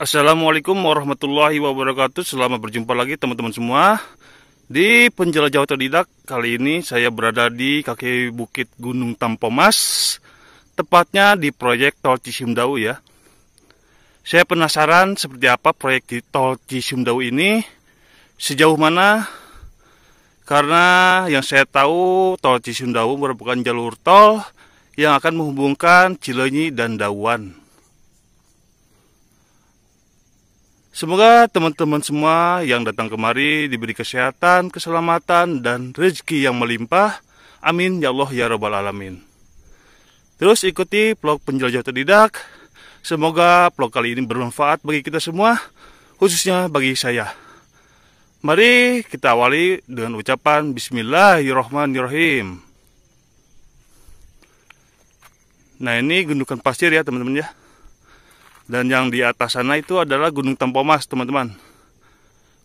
Assalamualaikum warahmatullahi wabarakatuh Selamat berjumpa lagi teman-teman semua Di penjelajah otodidak Kali ini saya berada di kaki bukit Gunung Tampomas Tepatnya di proyek Tol Cisimdau ya Saya penasaran seperti apa proyek di Tol Cisimdau ini Sejauh mana Karena yang saya tahu Tol Cisimdau merupakan jalur tol Yang akan menghubungkan Cilenyi dan Dawan Semoga teman-teman semua yang datang kemari diberi kesehatan, keselamatan, dan rezeki yang melimpah. Amin ya Allah ya Rabbal Alamin. Terus ikuti vlog penjelajah terdidak. Semoga vlog kali ini bermanfaat bagi kita semua, khususnya bagi saya. Mari kita awali dengan ucapan Bismillahirrahmanirrahim. Nah ini gundukan pasir ya teman-teman ya dan yang di atas sana itu adalah Gunung Tempomas teman-teman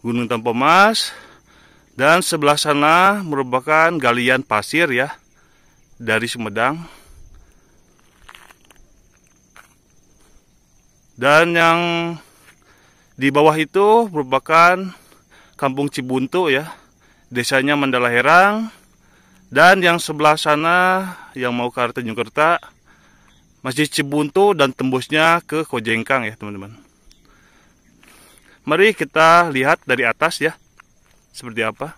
Gunung Tempomas dan sebelah sana merupakan galian pasir ya dari Sumedang dan yang di bawah itu merupakan kampung Cibuntu ya desanya Mandala Herang dan yang sebelah sana yang mau ke arah Tanjung Kerta Masjid Cibuntu dan tembusnya ke Kojengkang ya teman-teman. Mari kita lihat dari atas ya, seperti apa.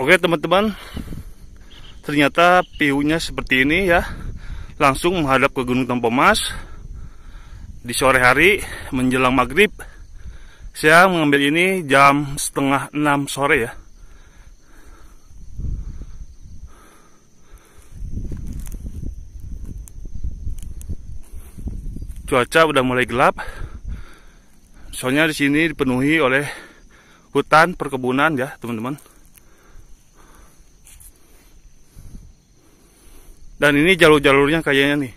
Oke teman-teman Ternyata piunya seperti ini ya Langsung menghadap ke Gunung Tempomas Di sore hari menjelang maghrib Saya mengambil ini jam setengah 6 sore ya Cuaca udah mulai gelap Soalnya di sini dipenuhi oleh hutan perkebunan ya teman-teman Dan ini jalur-jalurnya kayaknya nih.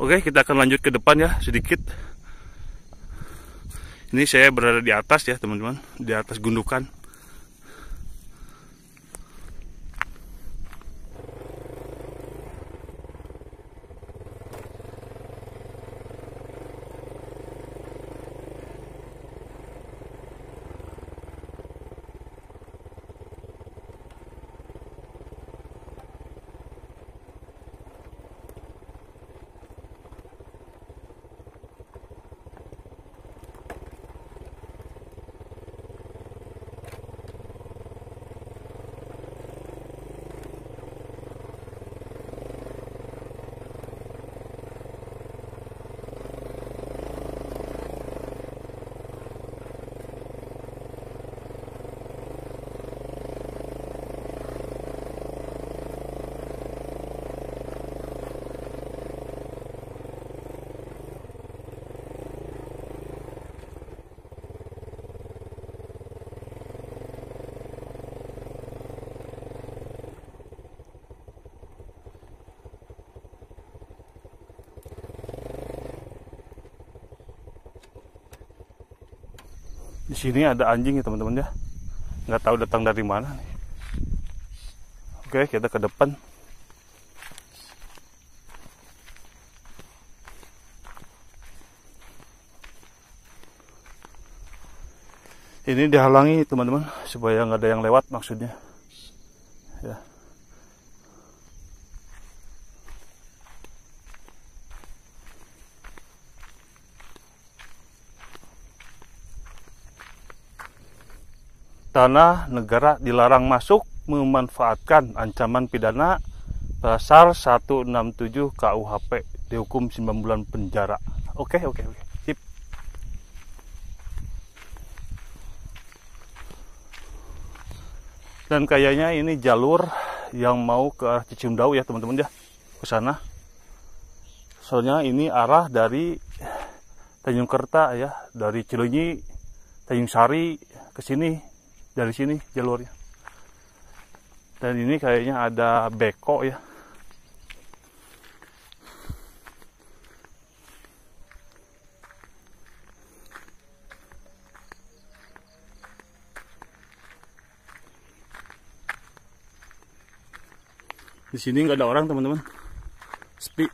Oke, kita akan lanjut ke depan ya sedikit. Ini saya berada di atas ya, teman-teman, di atas gundukan. di sini ada anjing ya teman-teman ya nggak tahu datang dari mana nih oke kita ke depan ini dihalangi teman-teman supaya nggak ada yang lewat maksudnya ya sana negara dilarang masuk memanfaatkan ancaman pidana pasal 167 KUHP dihukum 9 bulan penjara. Oke, oke, oke. Sip. Dan kayaknya ini jalur yang mau ke arah Cicimdau ya, teman-teman ya. Ke sana. Soalnya ini arah dari Tanjung Kerta ya, dari Cilunyi Tanjung Sari ke sini dari sini jalurnya dan ini kayaknya ada beko ya di sini nggak ada orang teman-teman sepi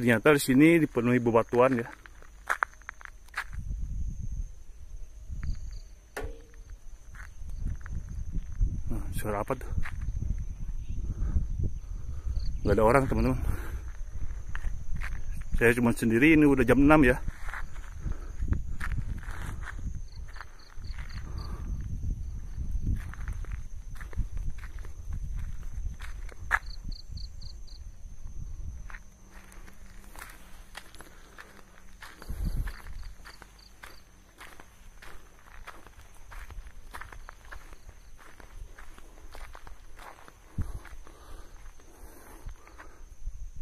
Ternyata di sini dipenuhi bebatuan ya. Nah, suara apa tuh? Gak ada orang teman-teman. Saya cuma sendiri ini udah jam 6 ya.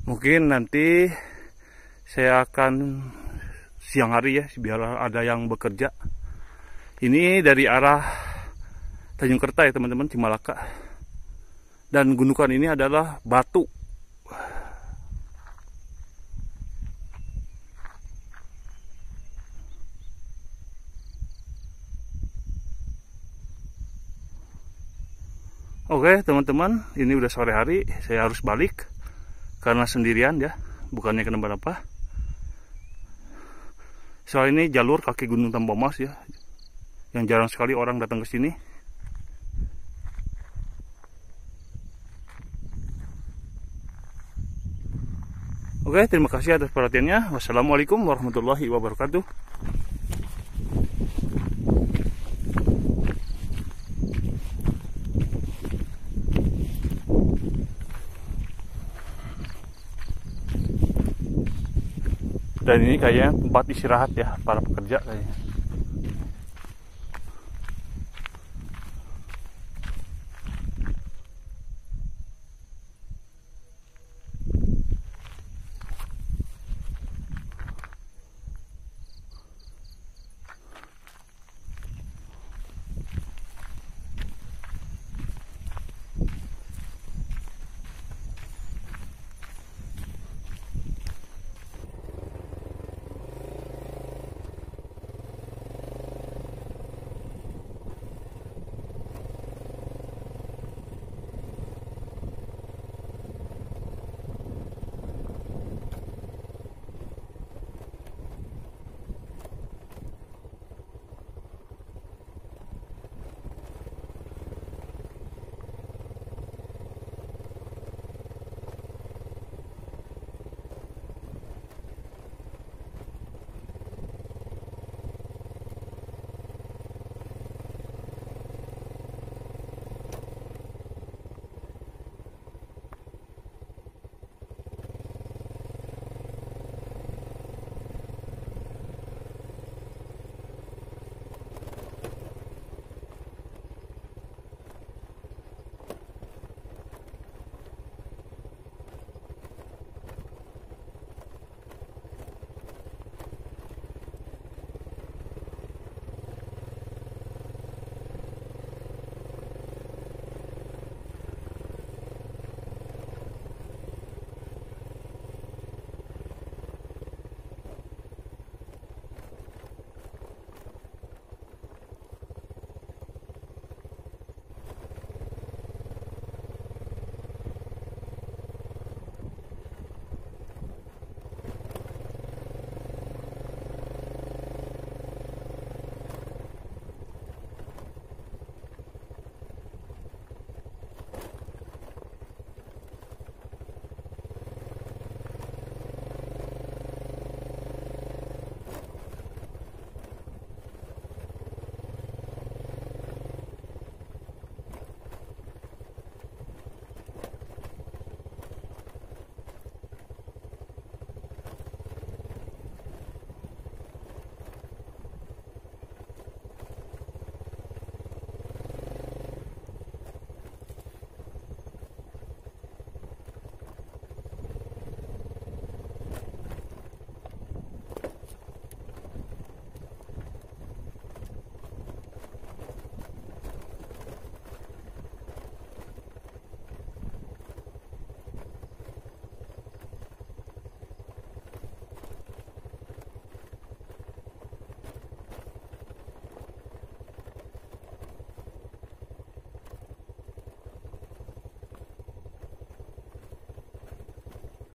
mungkin nanti saya akan siang hari ya biar ada yang bekerja ini dari arah Tanjung Kerta ya teman-teman Cimalaka dan gunungan ini adalah batu Oke teman-teman, ini udah sore hari, saya harus balik karena sendirian ya bukannya kenapa apa soal ini jalur kaki gunung Tambomas ya yang jarang sekali orang datang ke sini Oke, terima kasih atas perhatiannya. Wassalamualaikum warahmatullahi wabarakatuh. dan ini kayaknya tempat istirahat ya para pekerja kayaknya